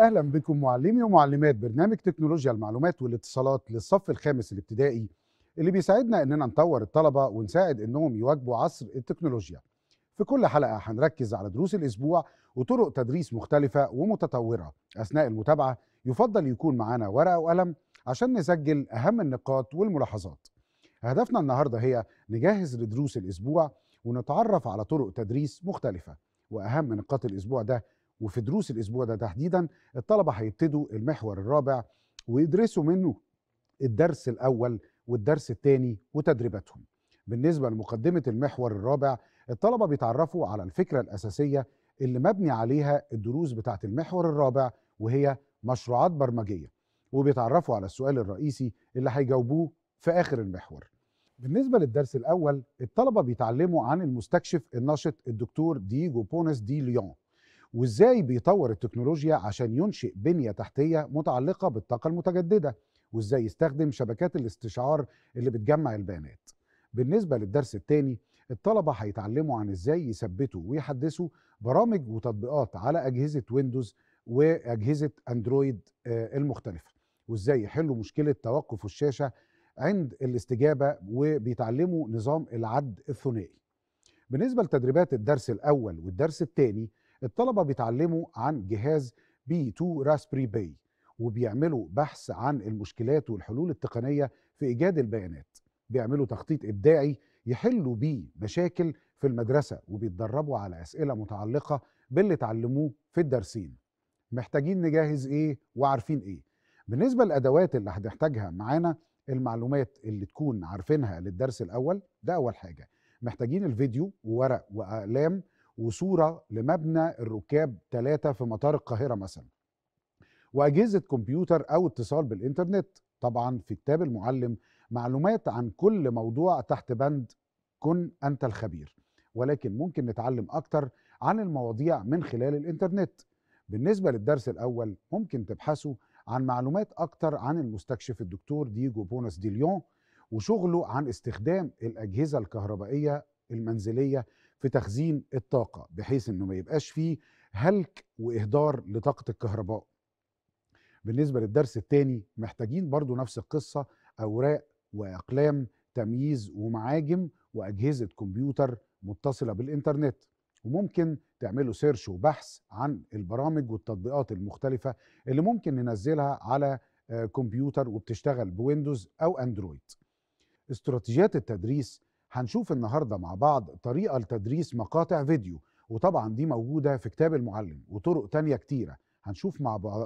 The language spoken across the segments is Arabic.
اهلا بكم معلمي ومعلمات برنامج تكنولوجيا المعلومات والاتصالات للصف الخامس الابتدائي اللي بيساعدنا اننا نطور الطلبه ونساعد انهم يواجبوا عصر التكنولوجيا. في كل حلقه هنركز على دروس الاسبوع وطرق تدريس مختلفه ومتطوره. اثناء المتابعه يفضل يكون معانا ورقه وقلم عشان نسجل اهم النقاط والملاحظات. هدفنا النهارده هي نجهز لدروس الاسبوع ونتعرف على طرق تدريس مختلفه واهم نقاط الاسبوع ده وفي دروس الاسبوع ده تحديدا الطلبه هيبتدوا المحور الرابع ويدرسوا منه الدرس الاول والدرس الثاني وتدريباتهم بالنسبه لمقدمه المحور الرابع الطلبه بيتعرفوا على الفكره الاساسيه اللي مبني عليها الدروس بتاعه المحور الرابع وهي مشروعات برمجيه وبيتعرفوا على السؤال الرئيسي اللي هيجاوبوه في اخر المحور بالنسبه للدرس الاول الطلبه بيتعلموا عن المستكشف الناشط الدكتور دييجو بونس دي ليون وازاي بيطور التكنولوجيا عشان ينشئ بنيه تحتيه متعلقه بالطاقه المتجدده وازاي يستخدم شبكات الاستشعار اللي بتجمع البيانات بالنسبه للدرس الثاني الطلبه هيتعلموا عن ازاي يثبتوا ويحدثوا برامج وتطبيقات على اجهزه ويندوز واجهزه اندرويد آه، المختلفه وازاي يحلوا مشكله توقف الشاشه عند الاستجابه وبيتعلموا نظام العد الثنائي بالنسبه لتدريبات الدرس الاول والدرس الثاني الطلبة بيتعلموا عن جهاز بي 2 راسبري باي وبيعملوا بحث عن المشكلات والحلول التقنية في إيجاد البيانات بيعملوا تخطيط إبداعي يحلوا بيه مشاكل في المدرسة وبيتدربوا على أسئلة متعلقة باللي اتعلموه في الدرسين محتاجين نجهز إيه وعارفين إيه بالنسبة للأدوات اللي هنحتاجها معانا المعلومات اللي تكون عارفينها للدرس الأول ده أول حاجة محتاجين الفيديو وورق وأقلام وصوره لمبنى الركاب ثلاثه في مطار القاهره مثلا واجهزه كمبيوتر او اتصال بالانترنت طبعا في كتاب المعلم معلومات عن كل موضوع تحت بند كن انت الخبير ولكن ممكن نتعلم اكتر عن المواضيع من خلال الانترنت بالنسبه للدرس الاول ممكن تبحثوا عن معلومات اكتر عن المستكشف الدكتور ديجو بونس دي ليون وشغله عن استخدام الاجهزه الكهربائيه المنزليه في تخزين الطاقه بحيث انه ما يبقاش فيه هلك واهدار لطاقه الكهرباء بالنسبه للدرس الثاني محتاجين برضو نفس القصه اوراق واقلام تمييز ومعاجم واجهزه كمبيوتر متصله بالانترنت وممكن تعملوا سيرش وبحث عن البرامج والتطبيقات المختلفه اللي ممكن ننزلها على آه، كمبيوتر وبتشتغل بويندوز او اندرويد استراتيجيات التدريس هنشوف النهارده مع بعض طريقه لتدريس مقاطع فيديو وطبعا دي موجوده في كتاب المعلم وطرق تانية كتيره هنشوف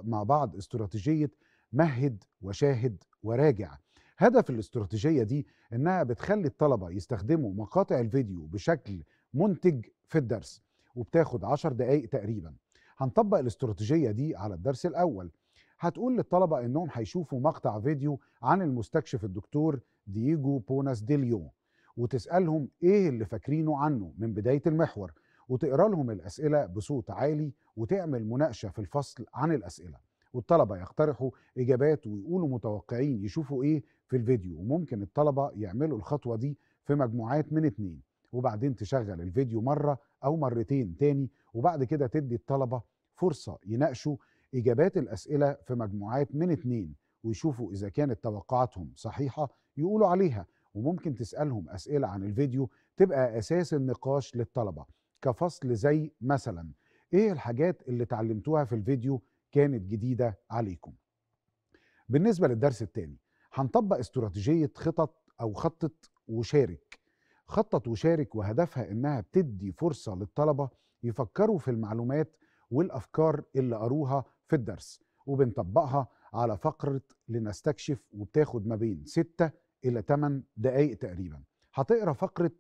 مع بعض استراتيجيه مهد وشاهد وراجع هدف الاستراتيجيه دي انها بتخلي الطلبه يستخدموا مقاطع الفيديو بشكل منتج في الدرس وبتاخد 10 دقائق تقريبا هنطبق الاستراتيجيه دي على الدرس الاول هتقول للطلبه انهم هيشوفوا مقطع فيديو عن المستكشف الدكتور دييجو بوناس ديليو وتسالهم ايه اللي فاكرينه عنه من بدايه المحور وتقرا لهم الاسئله بصوت عالي وتعمل مناقشه في الفصل عن الاسئله والطلبه يقترحوا اجابات ويقولوا متوقعين يشوفوا ايه في الفيديو وممكن الطلبه يعملوا الخطوه دي في مجموعات من اتنين وبعدين تشغل الفيديو مره او مرتين تاني وبعد كده تدي الطلبه فرصه يناقشوا اجابات الاسئله في مجموعات من اتنين ويشوفوا اذا كانت توقعاتهم صحيحه يقولوا عليها وممكن تسالهم اسئله عن الفيديو تبقى اساس النقاش للطلبه كفصل زي مثلا ايه الحاجات اللي اتعلمتوها في الفيديو كانت جديده عليكم بالنسبه للدرس الثاني هنطبق استراتيجيه خطط او خطط وشارك خطط وشارك وهدفها انها بتدي فرصه للطلبه يفكروا في المعلومات والافكار اللي قروها في الدرس وبنطبقها على فقره لنستكشف وبتاخد ما بين 6 إلى 8 دقايق تقريبا هتقرا فقرة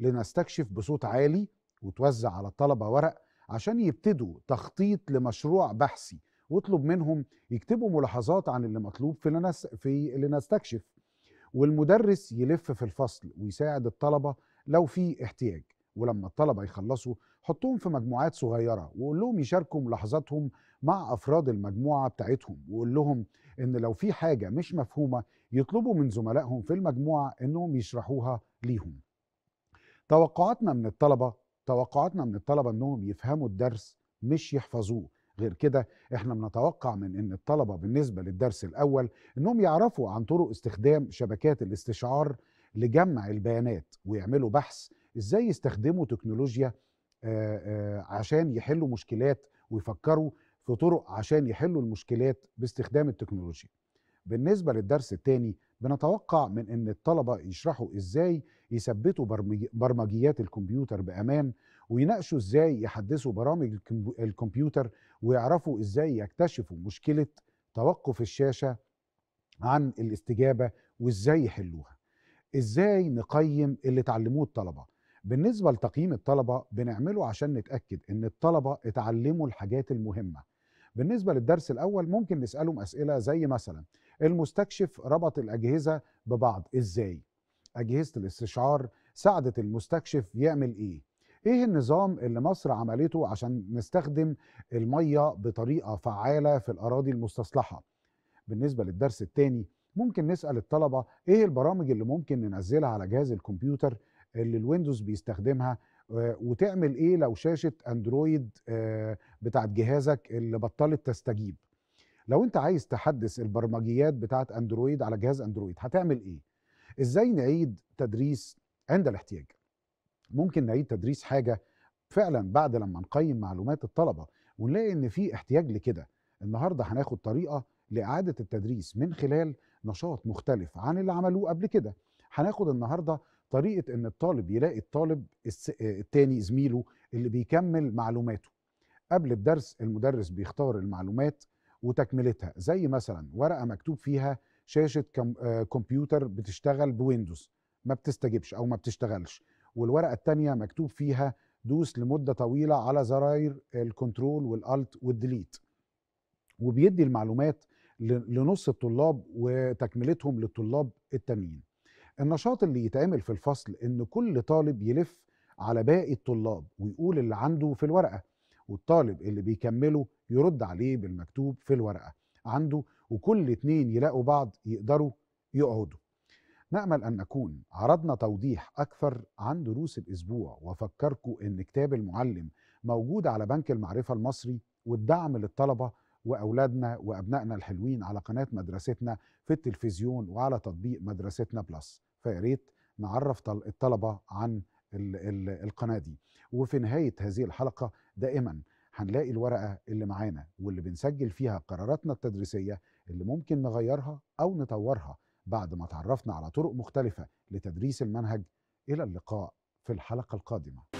لنستكشف بصوت عالي وتوزع على الطلبة ورق عشان يبتدوا تخطيط لمشروع بحثي واطلب منهم يكتبوا ملاحظات عن اللي مطلوب في, لنس في لنستكشف والمدرس يلف في الفصل ويساعد الطلبة لو في احتياج ولما الطلبة يخلصوا حطوهم في مجموعات صغيرة وقول لهم يشاركوا ملاحظاتهم مع أفراد المجموعة بتاعتهم وقول لهم إن لو في حاجة مش مفهومة يطلبوا من زملائهم في المجموعة أنهم يشرحوها ليهم توقعاتنا من الطلبة توقعاتنا من الطلبة أنهم يفهموا الدرس مش يحفظوه غير كده احنا بنتوقع من ان الطلبة بالنسبة للدرس الاول انهم يعرفوا عن طرق استخدام شبكات الاستشعار لجمع البيانات ويعملوا بحث ازاي يستخدموا تكنولوجيا عشان يحلوا مشكلات ويفكروا في طرق عشان يحلوا المشكلات باستخدام التكنولوجيا بالنسبة للدرس الثاني بنتوقع من أن الطلبة يشرحوا إزاي يثبتوا برمجيات الكمبيوتر بأمان ويناقشوا إزاي يحدثوا برامج الكمبيوتر ويعرفوا إزاي يكتشفوا مشكلة توقف الشاشة عن الاستجابة وإزاي يحلوها إزاي نقيم اللي اتعلموه الطلبة بالنسبة لتقييم الطلبة بنعمله عشان نتأكد إن الطلبة اتعلموا الحاجات المهمة بالنسبة للدرس الأول ممكن نسألهم أسئلة زي مثلا المستكشف ربط الأجهزة ببعض إزاي؟ أجهزة الاستشعار ساعدت المستكشف يعمل إيه؟ إيه النظام اللي مصر عملته عشان نستخدم المية بطريقة فعالة في الأراضي المستصلحة؟ بالنسبة للدرس الثاني ممكن نسأل الطلبة إيه البرامج اللي ممكن ننزلها على جهاز الكمبيوتر اللي الويندوز بيستخدمها آه، وتعمل ايه لو شاشه اندرويد آه، بتاعت جهازك اللي بطلت تستجيب لو انت عايز تحدث البرمجيات بتاعت اندرويد على جهاز اندرويد هتعمل ايه ازاي نعيد تدريس عند الاحتياج ممكن نعيد تدريس حاجه فعلا بعد لما نقيم معلومات الطلبه ونلاقي ان في احتياج لكده النهارده هناخد طريقه لاعاده التدريس من خلال نشاط مختلف عن اللي عملوه قبل كده هناخد النهارده طريقه ان الطالب يلاقي الطالب الثاني زميله اللي بيكمل معلوماته قبل الدرس المدرس بيختار المعلومات وتكملتها زي مثلا ورقه مكتوب فيها شاشه آه، كمبيوتر بتشتغل بويندوز ما بتستجبش او ما بتشتغلش والورقه الثانيه مكتوب فيها دوس لمده طويله على زراير الكنترول والالت والديليت وبيدي المعلومات لنص الطلاب وتكملتهم للطلاب التانيين النشاط اللي يتعمل في الفصل ان كل طالب يلف على باقي الطلاب ويقول اللي عنده في الورقه والطالب اللي بيكمله يرد عليه بالمكتوب في الورقة عنده وكل اتنين يلاقوا بعض يقدروا يقعدوا نأمل أن نكون عرضنا توضيح أكثر عن دروس الأسبوع وفكركم أن كتاب المعلم موجود على بنك المعرفة المصري والدعم للطلبة وأولادنا وأبنائنا الحلوين على قناة مدرستنا في التلفزيون وعلى تطبيق مدرستنا بلس فياريت نعرف الطلبة عن القناه دي وفي نهايه هذه الحلقه دائما هنلاقي الورقه اللي معانا واللي بنسجل فيها قراراتنا التدريسيه اللي ممكن نغيرها او نطورها بعد ما تعرفنا على طرق مختلفه لتدريس المنهج الى اللقاء في الحلقه القادمه